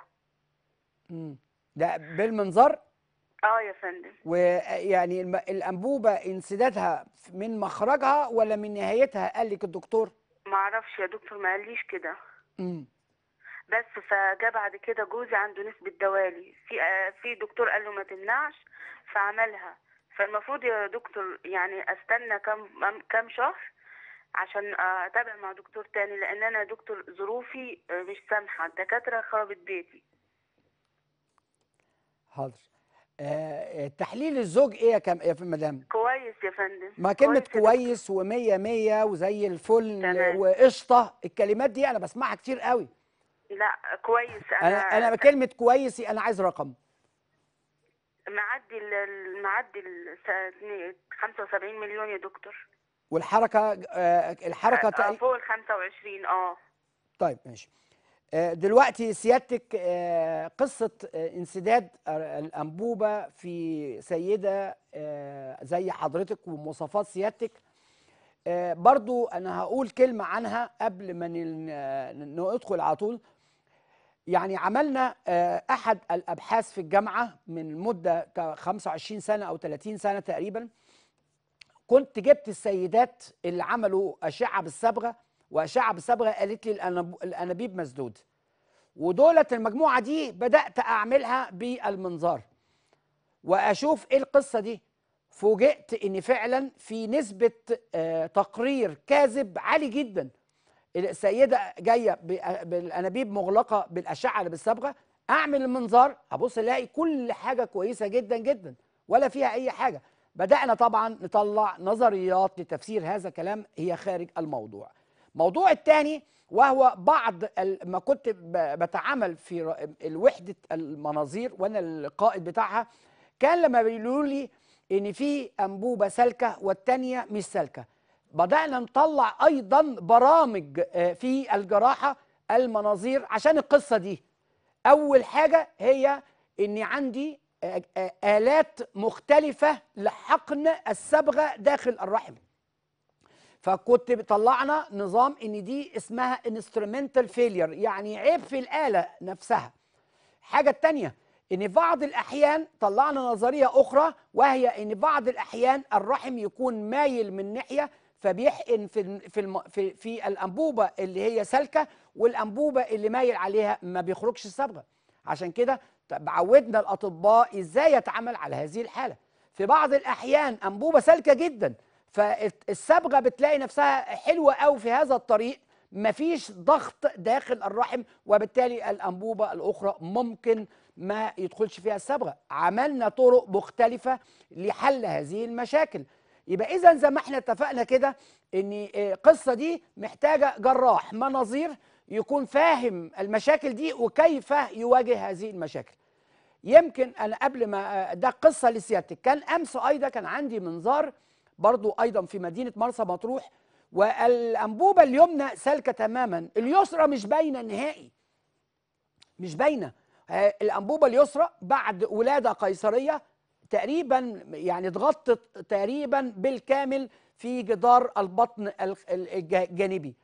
Speaker 2: امم
Speaker 1: ده بالمنظار
Speaker 2: اه يا فندم
Speaker 1: ويعني الأنبوبة انسدادها من مخرجها ولا من نهايتها قال لك الدكتور
Speaker 2: معرفش يا دكتور ما قاليش كده امم بس فجاء بعد كده جوزي عنده نسبة دوالي في آه، في دكتور قال له ما تمنعش فعملها فالمفروض يا دكتور يعني استنى كم كم شهر عشان آه، اتابع مع دكتور تاني لان انا دكتور ظروفي آه، مش سامحه الدكاتره خربت بيتي
Speaker 1: حاضر تحليل الزوج ايه يا كم يا مدام
Speaker 2: كويس يا فندم
Speaker 1: ما كلمه كويس و100 100 وزي الفل وقشطه الكلمات دي انا بسمعها كتير قوي
Speaker 2: لا كويس انا انا, بكلمه
Speaker 1: كلمه كويس انا عايز رقم
Speaker 2: معدي المعدي معدي 75 مليون يا دكتور
Speaker 1: والحركه آه، الحركه آه، آه،
Speaker 2: فوق ال 25 اه
Speaker 1: طيب ماشي دلوقتي سيادتك قصة انسداد الأنبوبة في سيدة زي حضرتك ومواصفات سيادتك برضو أنا هقول كلمة عنها قبل ما ندخل على طول يعني عملنا آه، احد الابحاث في الجامعه من مده 25 سنه او 30 سنه تقريبا كنت جبت السيدات اللي عملوا اشعه بالصبغه واشعه بالصبغه قالت لي الانابيب مسدود ودولت المجموعه دي بدات اعملها بالمنظار واشوف ايه القصه دي فوجئت ان فعلا في نسبه آه، تقرير كاذب عالي جدا السيده جايه بالانابيب مغلقه بالاشعه اللي بالصبغه اعمل المنظار ابص الاقي كل حاجه كويسه جدا جدا ولا فيها اي حاجه بدانا طبعا نطلع نظريات لتفسير هذا الكلام هي خارج الموضوع الموضوع الثاني وهو بعض ما كنت بتعامل في الوحده المناظير وانا القائد بتاعها كان لما بيقولوا لي ان في انبوبه سالكه والثانيه مش سالكه بدأنا نطلع أيضا برامج آه، في الجراحة المناظير عشان القصة دي أول حاجة هي أني عندي آه، آه، آلات مختلفة لحقن الصبغة داخل الرحم فكنت طلعنا نظام ان دي اسمها انسترومنتال فيلير يعني عيب في الاله نفسها حاجه تانية ان بعض الاحيان طلعنا نظريه اخرى وهي ان بعض الاحيان الرحم يكون مايل من ناحيه فبيحقن في في في الانبوبه اللي هي سالكه والانبوبه اللي مايل عليها ما بيخرجش الصبغه عشان كده عودنا الاطباء ازاي يتعامل على هذه الحاله في بعض الاحيان انبوبه سالكه جدا فالصبغه بتلاقي نفسها حلوه قوي في هذا الطريق مفيش ضغط داخل الرحم وبالتالي الانبوبه الاخرى ممكن ما يدخلش فيها الصبغه عملنا طرق مختلفه لحل هذه المشاكل يبقى اذا زي ما احنا اتفقنا كده ان آه، القصه دي محتاجه جراح مناظير يكون فاهم المشاكل دي وكيف يواجه هذه المشاكل يمكن انا قبل ما آه، ده قصه لسيادتك كان امس ايضا كان عندي منظار برضو ايضا في مدينه مرسى مطروح والانبوبه اليمنى سالكه تماما اليسرى مش باينه نهائي مش باينه آه، الانبوبه اليسرى بعد ولاده قيصريه تقريبا يعني اتغطت تقريبا بالكامل في جدار البطن الجانبي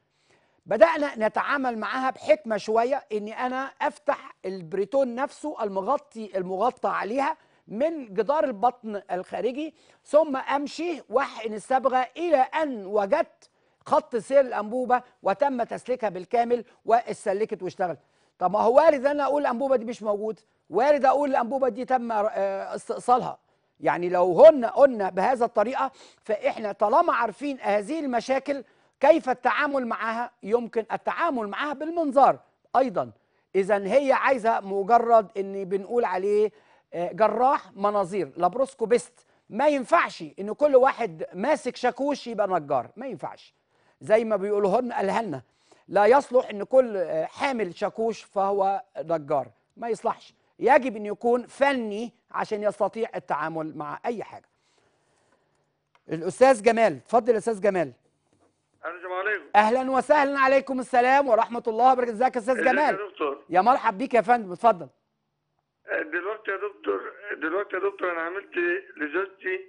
Speaker 1: بدأنا نتعامل معاها بحكمة شوية إني أنا أفتح البريتون نفسه المغطي المغطى عليها من جدار البطن الخارجي ثم أمشي وأحقن الصبغة إلى أن وجدت خط سير الأنبوبة وتم تسليكها بالكامل واتسلكت واشتغلت طب ما هو وارد أنا أقول الأنبوبة دي مش موجود وارد اقول الانبوبه دي تم آه، استئصالها يعني لو هن قلنا بهذا الطريقه فاحنا طالما عارفين هذه المشاكل كيف التعامل معها يمكن التعامل معها بالمنظار ايضا اذا هي عايزه مجرد ان بنقول عليه آه، جراح مناظير لابروسكوبيست ما ينفعش ان كل واحد ماسك شاكوش يبقى نجار ما ينفعش زي ما بيقولوهن قالها لنا لا يصلح ان كل آه، حامل شاكوش فهو نجار ما يصلحش يجب أن يكون فني عشان يستطيع التعامل مع أي حاجة الأستاذ جمال اتفضل أستاذ جمال السلام عليكم أهلا وسهلا عليكم السلام ورحمة الله وبركاته ازيك يا أستاذ إيه جمال يا دكتور يا مرحب بيك يا فندم اتفضل
Speaker 4: إيه، دلوقتي يا دكتور دلوقتي يا دكتور أنا عملت لزوجتي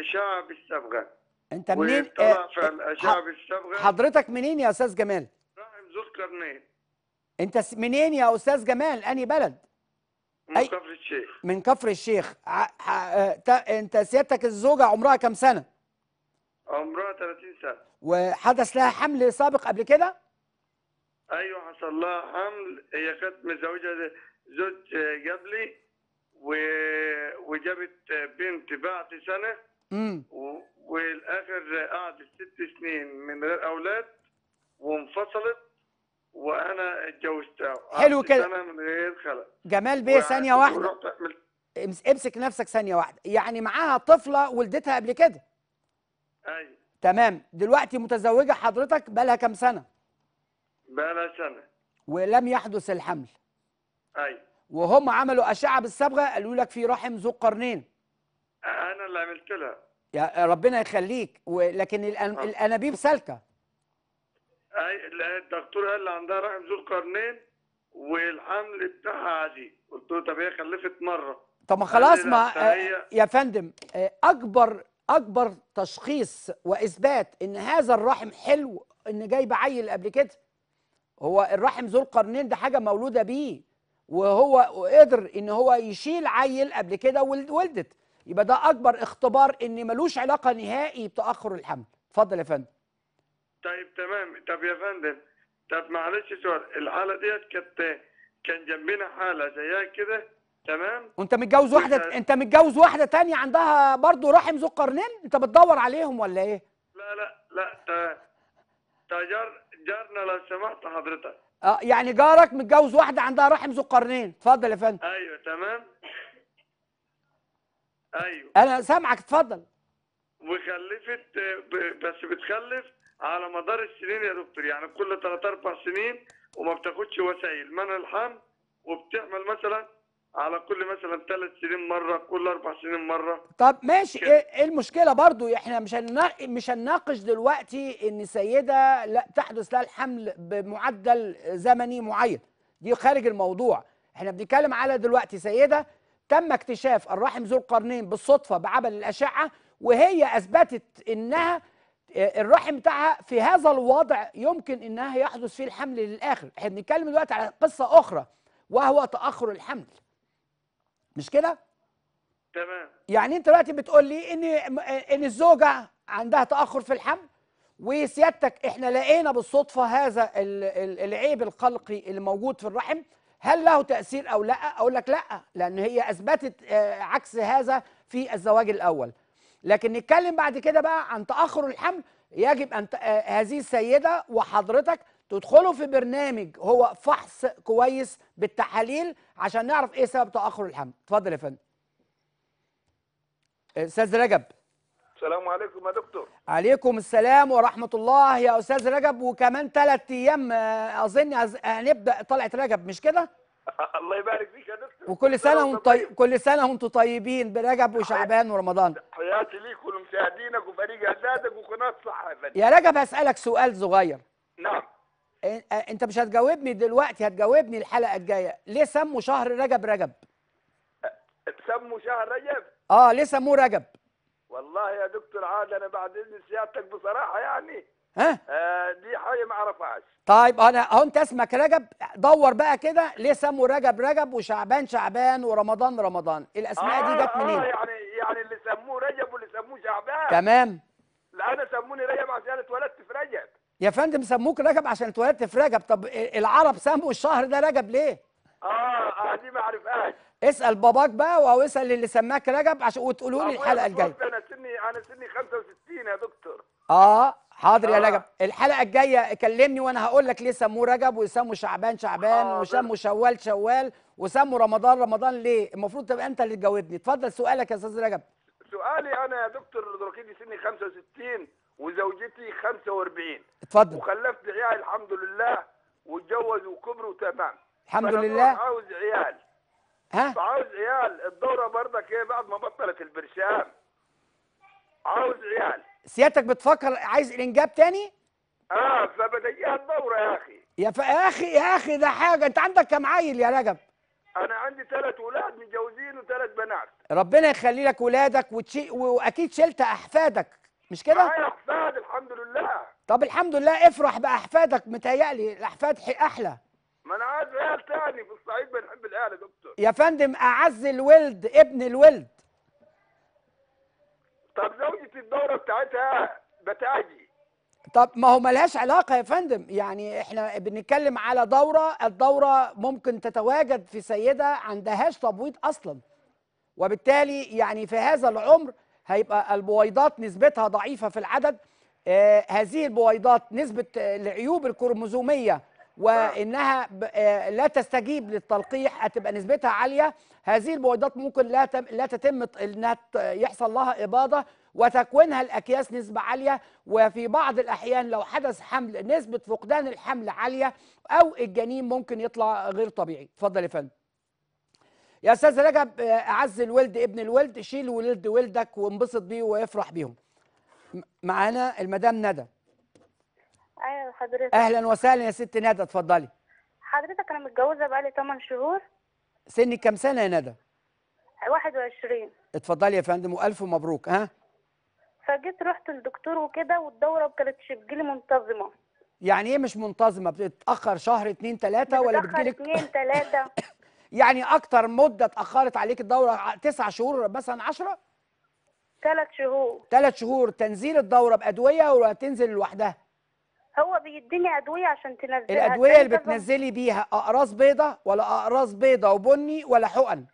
Speaker 4: إشاعة آه، بالصبغة أنت منين؟ آه، طلع إشاعة بالصبغة
Speaker 1: حضرتك منين يا أستاذ جمال؟
Speaker 4: راح ذو القرنين
Speaker 1: أنت منين يا أستاذ جمال؟ أنهي بلد؟
Speaker 4: من كفر الشيخ
Speaker 1: من كفر الشيخ ح... آه، انت سيادتك الزوجه عمرها كام سنه؟
Speaker 4: عمرها 30 سنه
Speaker 1: وحدث لها حمل سابق قبل كده؟
Speaker 4: ايوه حصل لها حمل هي كانت متزوجه زوج قبلي و... وجابت بنت بعد سنه امم و... والاخر قعدت ست سنين من غير اولاد وانفصلت وانا اتجوزتها حلو كده من غير خلق جمال بيه ثانيه واحده
Speaker 1: امسك نفسك ثانيه واحده يعني معاها طفله ولدتها قبل كده ايوه تمام دلوقتي متزوجه حضرتك بقى لها كام سنه
Speaker 4: بقى لها سنه
Speaker 1: ولم يحدث الحمل ايوه وهم عملوا اشعه بالصبغه قالوا لك في رحم ذو قرنين
Speaker 4: انا اللي عملت لها
Speaker 1: يا ربنا يخليك ولكن آه. الانابيب سالكه
Speaker 4: الدكتور قال لي عندها رحم ذو القرنين والحمل بتاعها عادي قلت له طب هي خلفت مره طب ما خلاص ما آه،
Speaker 1: يا فندم آه، اكبر اكبر تشخيص واثبات ان هذا الرحم حلو ان جايبه عيل قبل كده هو الرحم ذو القرنين ده حاجه مولوده بيه وهو قدر ان هو يشيل عيل قبل كده ولدت يبقى ده اكبر اختبار ان ملوش علاقه نهائي بتاخر الحمل اتفضل يا فندم
Speaker 4: طيب تمام طب يا فندم طب معلش سؤال الحاله ديت كانت كان جنبنا حاله زيها كده تمام وانت متجوز واحده انت
Speaker 1: متجوز واحده ثانيه عندها برضه رحم ذو قرنين انت بتدور عليهم ولا ايه
Speaker 4: لا لا لا تجار جار جارنا لو سمحت حضرتك اه يعني
Speaker 1: جارك متجوز واحده عندها رحم ذو قرنين اتفضل يا فندم
Speaker 4: ايوه تمام ايوه انا
Speaker 1: سامعك اتفضل
Speaker 4: وخلفت بس بتخلف على مدار السنين يا دكتور يعني كل ثلاث اربع سنين وما بتاخدش وسائل منع الحمل وبتعمل مثلا على كل مثلا ثلاث سنين مره كل اربع سنين مره
Speaker 1: طب ماشي كده. ايه, إيه المشكله برضو احنا مش مش هنناقش دلوقتي ان سيده لا تحدث لها الحمل بمعدل زمني معين دي خارج الموضوع احنا بنتكلم على دلوقتي سيده تم اكتشاف الرحم ذو القرنين بالصدفه بعمل الاشعه وهي اثبتت انها الرحم بتاعها في هذا الوضع يمكن انها يحدث فيه الحمل للاخر احنا بنتكلم دلوقتي على قصه اخرى وهو تاخر الحمل مش كده تمام يعني انت دلوقتي بتقول لي ان ان الزوجه عندها تاخر في الحمل وسيادتك احنا لقينا بالصدفه هذا العيب القلقي اللي موجود في الرحم هل له تاثير او لا اقول لك لا لان هي اثبتت آه، عكس هذا في الزواج الاول لكن نتكلم بعد كده بقى عن تاخر الحمل يجب ان آه، هذه السيده وحضرتك تدخلوا في برنامج هو فحص كويس بالتحاليل عشان نعرف ايه سبب تاخر الحمل اتفضل يا فندم استاذ رجب
Speaker 5: السلام عليكم يا دكتور
Speaker 1: عليكم السلام ورحمه الله يا استاذ رجب وكمان ثلاث ايام آه، اظن هنبدا آه، طلعه رجب مش كده
Speaker 5: الله يبارك فيك يا دكتور وكل سنه وانتم
Speaker 1: طيب كل سنه وانتم طيبين برجب وشعبان ورمضان
Speaker 5: حياتي ليك ولمشاهدينك وفريق اعدادك وقناه صحه يا فندم يا
Speaker 1: رجب هسالك سؤال صغير نعم انت مش هتجاوبني دلوقتي هتجاوبني الحلقه الجايه ليه سموا شهر رجب رجب
Speaker 5: سموا شهر رجب
Speaker 1: اه ليه سموه رجب
Speaker 5: والله يا دكتور عاد انا بعد اذن سيادتك بصراحه يعني ها؟ آه دي حاجه ما اعرفهاش
Speaker 1: طيب انا اهو انت اسمك رجب دور بقى كده ليه سموا رجب رجب وشعبان شعبان ورمضان رمضان الاسماء آه دي جت آه، آه، منين؟ آه يعني
Speaker 5: يعني اللي سموه رجب واللي سموه شعبان تمام لا انا سموني رجب عشان اتولدت في رجب
Speaker 1: يا فندم سموك رجب عشان اتولدت في رجب طب العرب سموا الشهر ده رجب ليه؟
Speaker 5: اه اه دي ما اعرفهاش
Speaker 1: اسال باباك بقى او اسال اللي سماك رجب عشان وتقولوا لي الحلقه الجايه
Speaker 5: انا سني انا سني 65 يا دكتور
Speaker 1: اه حاضر آه. يا رجب الحلقه الجايه كلمني وانا هقول لك ليه سموه رجب وسموه شعبان شعبان آه وسموه شوال شوال وسموه رمضان رمضان ليه المفروض تبقى انت اللي تجاوبني اتفضل سؤالك يا استاذ رجب
Speaker 5: سؤالي انا يا دكتور دراكيدي سني 65 وزوجتي 45 اتفضل وخلفت عيال الحمد لله واتجوز وكبر وتمام الحمد لله عاوز عيال ها عاوز عيال الدوره برضك ايه بعد ما بطلت البرشام عاوز عيال
Speaker 1: سيادتك بتفكر عايز الانجاب تاني؟
Speaker 5: اه فبديها الدوره يا اخي
Speaker 1: يا, ف... يا اخي يا اخي ده حاجه انت عندك كم عيل يا رجب؟
Speaker 5: انا عندي ثلاث ولاد متجوزين وثلاث بنات
Speaker 1: ربنا يخلي لك ولادك وتشي... واكيد شلت احفادك مش كده؟ معايا احفاد
Speaker 5: الحمد لله
Speaker 1: طب الحمد لله افرح باحفادك متهيألي الاحفاد احلى
Speaker 5: ما انا عايز عيال تاني في الصعيد بنحب العيال يا دكتور يا فندم
Speaker 1: اعز الولد ابن الولد
Speaker 5: طب زوجة الدورة بتاعتها بتاعتي
Speaker 1: طب ما هو ملهاش علاقة يا فندم يعني احنا بنتكلم على دورة الدورة ممكن تتواجد في سيدة عندهاش تبويض أصلا وبالتالي يعني في هذا العمر هيبقى البويضات نسبتها ضعيفة في العدد آه هذه البويضات نسبة العيوب آه، الكروموزومية وانها آه، لا تستجيب للتلقيح هتبقى نسبتها عاليه هذه البويضات ممكن لا لا تتم انها يحصل لها اباضه وتكوينها الاكياس نسبه عاليه وفي بعض الاحيان لو حدث حمل نسبه فقدان الحمل عاليه او الجنين ممكن يطلع غير طبيعي اتفضل يا فندم يا استاذ رجب آه، اعز الولد ابن الولد شيل ولد ولدك وانبسط بيه وافرح بيهم معانا المدام ندى
Speaker 2: ايوه حضرتك اهلا وسهلا
Speaker 1: يا ست ندى اتفضلي
Speaker 2: حضرتك انا متجوزه بقالي 8 شهور
Speaker 1: سني كام سنه يا ندى
Speaker 2: 21
Speaker 1: اتفضلي يا فندم والف مبروك ها
Speaker 2: فجيت رحت للدكتور وكده والدوره ما كانتش بتجيلي منتظمه
Speaker 1: يعني ايه مش منتظمه بتتاخر شهر 2 3 ولا بتجيلك
Speaker 2: 2 3
Speaker 1: يعني اكتر مده اتاخرت عليك الدوره تسع شهور مثلا 10 ثلاث شهور ثلاث شهور تنزيل الدوره بادويه ولا تنزل لوحدها
Speaker 2: هو بيديني ادويه عشان تنزلها الادويه اللي
Speaker 1: بتنزلي بيها اقراص بيضه ولا اقراص بيضه وبني ولا حقن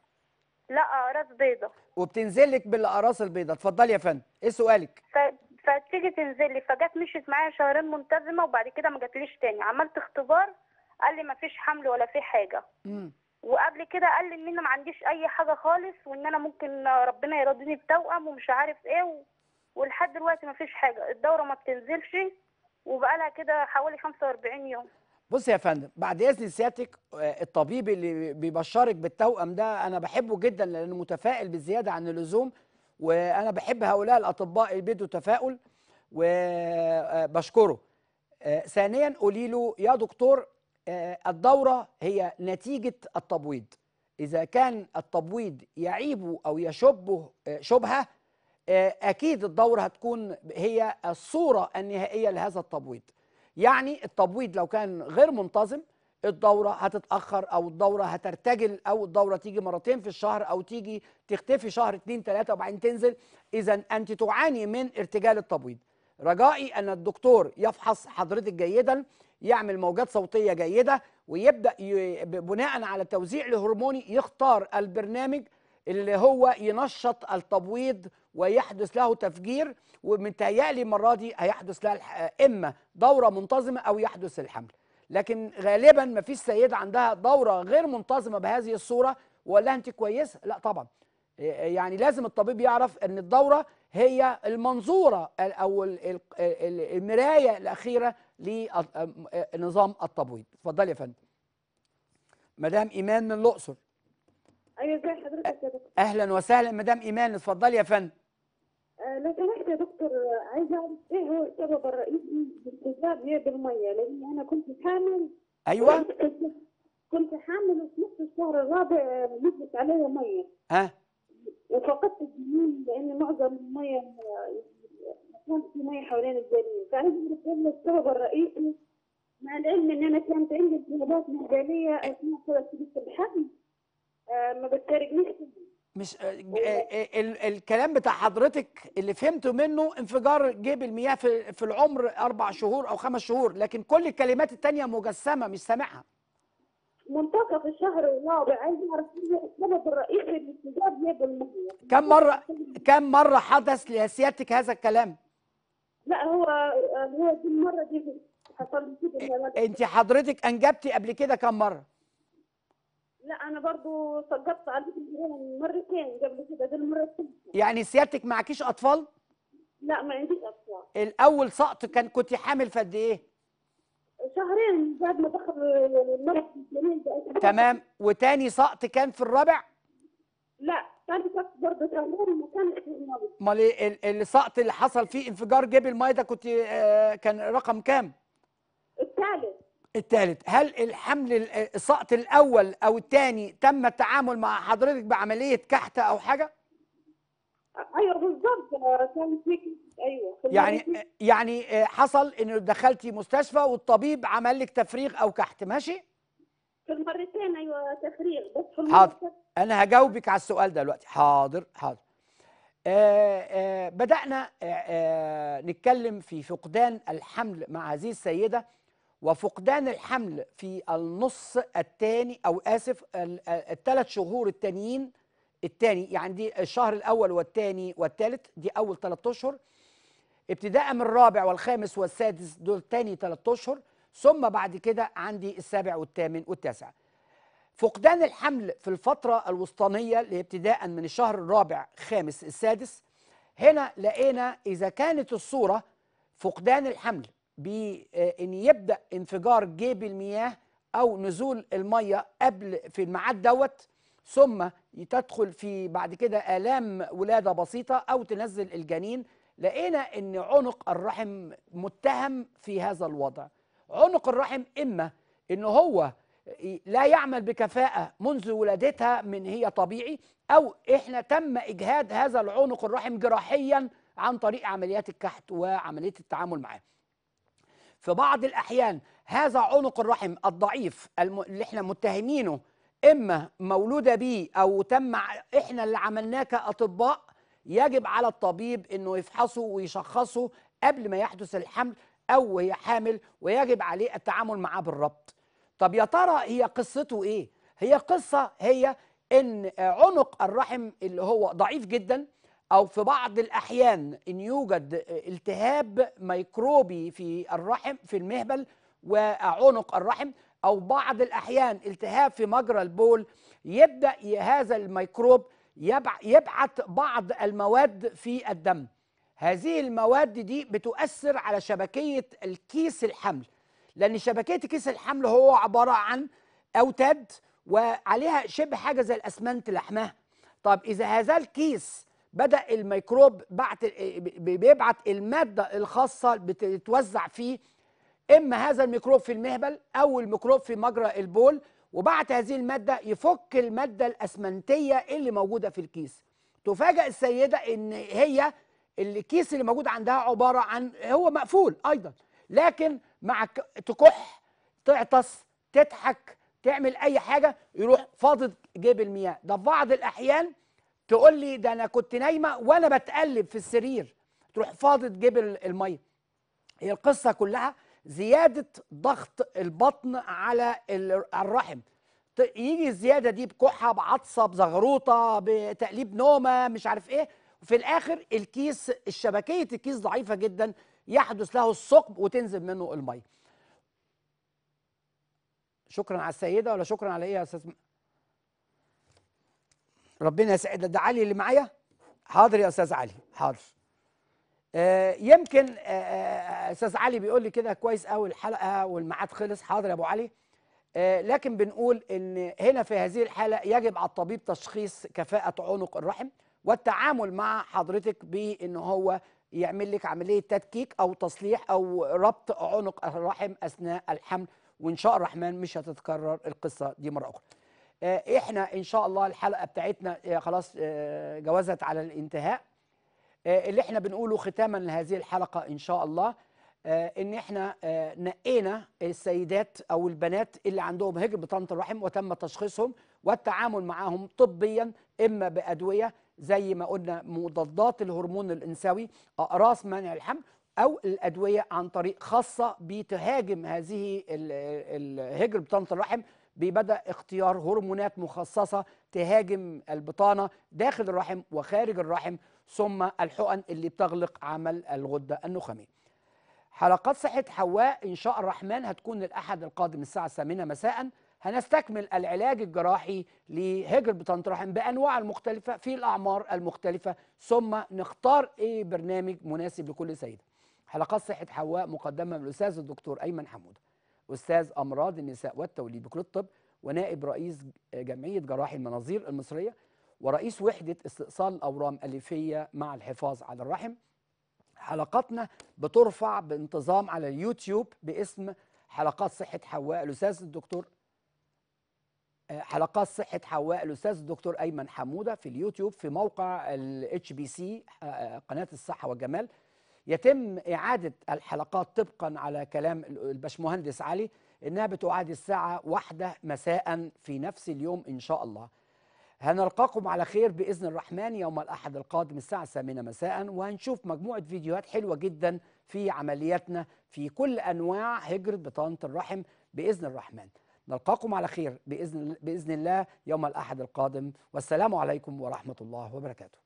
Speaker 2: لا اقراص بيضه
Speaker 1: وبتنزل لك بالاقراص البيضه اتفضلي يا فندم ايه سؤالك
Speaker 2: ف... فتيجي تنزل لي فجت مشيت معايا شهرين منتظمه وبعد كده ما جاتليش تاني عملت اختبار قال لي ما فيش حمل ولا في حاجه امم وقبل كده قال لي ان انا ما عنديش اي حاجه خالص وان انا ممكن ربنا يرضيني بتوأم ومش عارف ايه و... ولحد دلوقتي ما فيش حاجه الدوره ما بتنزلش وبقالها كده حوالي 45 يوم
Speaker 1: بص يا فندم بعد اذن سيادتك آه، الطبيب اللي بيبشرك بالتوأم ده انا بحبه جدا لانه متفائل بزياده عن اللزوم وانا بحب هؤلاء الاطباء اللي بيدوا تفاؤل وبشكره آه، آه، ثانيا قولي له يا دكتور الدوره هي نتيجه التبويض اذا كان التبويض يعيبه او يشبه شبهه آه، اكيد الدوره هتكون هي الصوره النهائيه لهذا التبويض يعني التبويض لو كان غير منتظم الدوره هتتاخر او الدوره هترتجل او الدوره تيجي مرتين في الشهر او تيجي تختفي شهر اتنين تلاتة وبعدين تنزل اذا انت تعاني من ارتجال التبويض رجائي ان الدكتور يفحص حضرتك جيدا يعمل موجات صوتيه جيده ويبدا بناء على التوزيع الهرموني يختار البرنامج اللي هو ينشط التبويض ويحدث له تفجير ومتهيألي المرة دي هيحدث لها إما دورة منتظمة أو يحدث الحمل لكن غالبا ما فيش سيدة عندها دورة غير منتظمة بهذه الصورة ولا أنت كويسة لا طبعا يعني لازم الطبيب يعرف أن الدورة هي المنظورة أو المراية الأخيرة لنظام التبويض اتفضلي يا فندم مدام إيمان من الأقصر
Speaker 2: ايوه ازي حضرتك يا دكتور
Speaker 1: اهلا وسهلا مدام ايمان اتفضلي يا فندم
Speaker 2: لو سمحت يا دكتور آه، عايزه اعرف ايه هو السبب الرئيسي لانتزاع هي الميه لان انا كنت حامل ايوه كنت حامل وفي نص الشهر الرابع نزلت آه، علي ميه ها وفقدت الجنين لان معظم الميه آه، كان في ميه حوالين الجنين فعايزه اعرف ايه السبب الرئيسي مع العلم ان انا كانت عندي التهابات مهبليه اثناء فتره شهور الحمل ما بتفارقنيش مش
Speaker 1: آه، آه، آه، الكلام بتاع حضرتك اللي فهمته منه انفجار جيب المياه في في العمر اربع شهور او خمس شهور لكن كل الكلمات الثانيه مجسمه مش
Speaker 2: سامعها منتصف الشهر الرابع عايز اعرف السبب الرئيسي لانفجار جيب المياه كم مره
Speaker 1: كم مره حدث لسيادتك هذا الكلام؟
Speaker 2: لا هو هو دي المره دي حصل لي كده
Speaker 1: انت حضرتك انجبتي قبل كده كم مره؟
Speaker 2: لا انا برضو سجلت على مرتين قبل كده دي المره
Speaker 1: يعني سيادتك معكيش اطفال؟
Speaker 2: لا ما عنديش اطفال
Speaker 1: الاول سقط كان كنت حامل في قد ايه؟
Speaker 2: شهرين بعد ما دخل المرض
Speaker 1: تمام وتاني سقط كان في الرابع؟
Speaker 2: لا تاني سقط برضه شهرين وكان في المرض
Speaker 1: امال إيه، السقط اللي حصل فيه انفجار جيب المايه ده كنت آه كان رقم كام؟ الثالث الثالث هل الحمل السقط الاول او الثاني تم التعامل مع حضرتك بعمليه كحت او حاجه
Speaker 2: ايوه بالظبط كان في ايوه يعني
Speaker 1: يعني حصل ان دخلتي مستشفى والطبيب عمل لك تفريغ او كحت
Speaker 2: ماشي في المرتين ايوه تفريغ بس في حاضر
Speaker 1: انا هجاوبك على السؤال ده دلوقتي حاضر حاضر آآ آه، آآ آه، بدأنا آآ آه، نتكلم في فقدان الحمل مع هذه السيدة وفقدان الحمل في النص الثاني او اسف الثلاث شهور الثانيين الثاني يعني دي الشهر الاول والثاني والثالث دي اول ثلاث اشهر ابتداء من الرابع والخامس والسادس دول ثاني ثلاث اشهر ثم بعد كده عندي السابع والثامن والتاسع فقدان الحمل في الفترة الوسطانية اللي ابتداء من الشهر الرابع خامس السادس هنا لقينا إذا كانت الصورة فقدان الحمل بان آه، يبدا انفجار جيب المياه او نزول الميه قبل في الميعاد دوت ثم تدخل في بعد كده الام ولاده بسيطه او تنزل الجنين لقينا ان عنق الرحم متهم في هذا الوضع عنق الرحم اما ان هو آه، لا يعمل بكفاءه منذ ولادتها من هي طبيعي او احنا تم اجهاد هذا العنق الرحم جراحيا عن طريق عمليات الكحت وعمليه التعامل معاه في بعض الأحيان هذا عنق الرحم الضعيف اللي احنا متهمينه إما مولودة به أو تم احنا اللي عملناه كأطباء يجب على الطبيب إنه يفحصه ويشخصه قبل ما يحدث الحمل أو هي حامل ويجب عليه التعامل معاه بالربط طب يا ترى هي قصته إيه؟ هي قصة هي إن عنق الرحم اللي هو ضعيف جدا أو في بعض الأحيان إن يوجد التهاب ميكروبي في الرحم في المهبل وعنق الرحم أو بعض الأحيان التهاب في مجرى البول يبدأ هذا الميكروب يبعث بعض المواد في الدم هذه المواد دي بتؤثر على شبكية الكيس الحمل لأن شبكية كيس الحمل هو عبارة عن أوتاد وعليها شبه حاجة زي الأسمنت لحمها طب إذا هذا الكيس بدا الميكروب بعت إيه، بيبعت الماده الخاصه بتتوزع فيه اما هذا الميكروب في المهبل او الميكروب في مجرى البول وبعت هذه الماده يفك الماده الاسمنتيه اللي موجوده في الكيس تفاجئ السيده ان هي الكيس اللي موجود عندها عباره عن هو مقفول ايضا لكن مع تكح تعطس تضحك تعمل اي حاجه يروح فاضد جيب المياه ده في بعض الاحيان تقول لي ده انا كنت نايمه وانا بتقلب في السرير تروح فاضت تجيب الميه هي القصه كلها زياده ضغط البطن على الرحم يجي الزياده دي بكحه بعطسه بزغروطه بتقليب نومه مش عارف ايه وفي الاخر الكيس الشبكيه الكيس ضعيفه جدا يحدث له الثقب وتنزل منه الميه شكرا على السيده ولا شكرا على ايه يا استاذ ربنا يسعد ده علي اللي معايا حاضر يا استاذ علي حاضر آه يمكن آه آه, آه، استاذ علي بيقول لي كده كويس قوي الحلقه والميعاد خلص حاضر يا ابو علي آه، لكن بنقول ان هنا في هذه الحاله يجب على الطبيب تشخيص كفاءه عنق الرحم والتعامل مع حضرتك بان هو يعمل لك عمليه تدكيك او تصليح او ربط عنق الرحم اثناء الحمل وان شاء الرحمن مش هتتكرر القصه دي مره اخرى آه، احنا ان شاء الله الحلقه بتاعتنا آه، خلاص آه، جوزت على الانتهاء اللي احنا بنقوله ختاما لهذه الحلقه ان شاء الله ان احنا نقينا السيدات او البنات اللي عندهم هجر بطنط الرحم وتم تشخيصهم والتعامل معاهم طبيا اما بادويه زي ما قلنا مضادات الهرمون الانثوي اقراص منع الحمل او الادويه عن طريق خاصه بتهاجم هذه الهجر بطنط الرحم بيبدأ اختيار هرمونات مخصصة تهاجم البطانة داخل الرحم وخارج الرحم ثم الحقن اللي بتغلق عمل الغدة النخامية حلقات صحة حواء إن شاء الرحمن هتكون الأحد القادم الساعة الثامنة مساءً هنستكمل العلاج الجراحي لهجر بطانة الرحم بأنواع المختلفة في الأعمار المختلفة ثم نختار إيه برنامج مناسب لكل سيدة حلقات صحة حواء مقدمة من الأستاذ الدكتور أيمن حمودة أستاذ أمراض النساء والتوليد بكلية الطب ونائب رئيس جمعية جراح المناظير المصرية ورئيس وحدة استئصال الأورام الأليفية مع الحفاظ على الرحم حلقاتنا بترفع بانتظام على اليوتيوب باسم حلقات صحة حواء الأستاذ الدكتور آه، حلقات صحة حواء الأستاذ الدكتور أيمن حمودة في اليوتيوب في موقع الاتش بي سي قناة الصحة والجمال يتم إعادة الحلقات طبقا على كلام الباشمهندس علي إنها بتعاد الساعة واحدة مساء في نفس اليوم إن شاء الله هنلقاكم على خير بإذن الرحمن يوم الأحد القادم الساعة الثامنة مساء وهنشوف مجموعة فيديوهات حلوة جدا في عملياتنا في كل أنواع هجرة بطانة الرحم بإذن الرحمن نلقاكم على خير بإذن, بإذن الله يوم الأحد القادم والسلام عليكم
Speaker 4: ورحمة الله وبركاته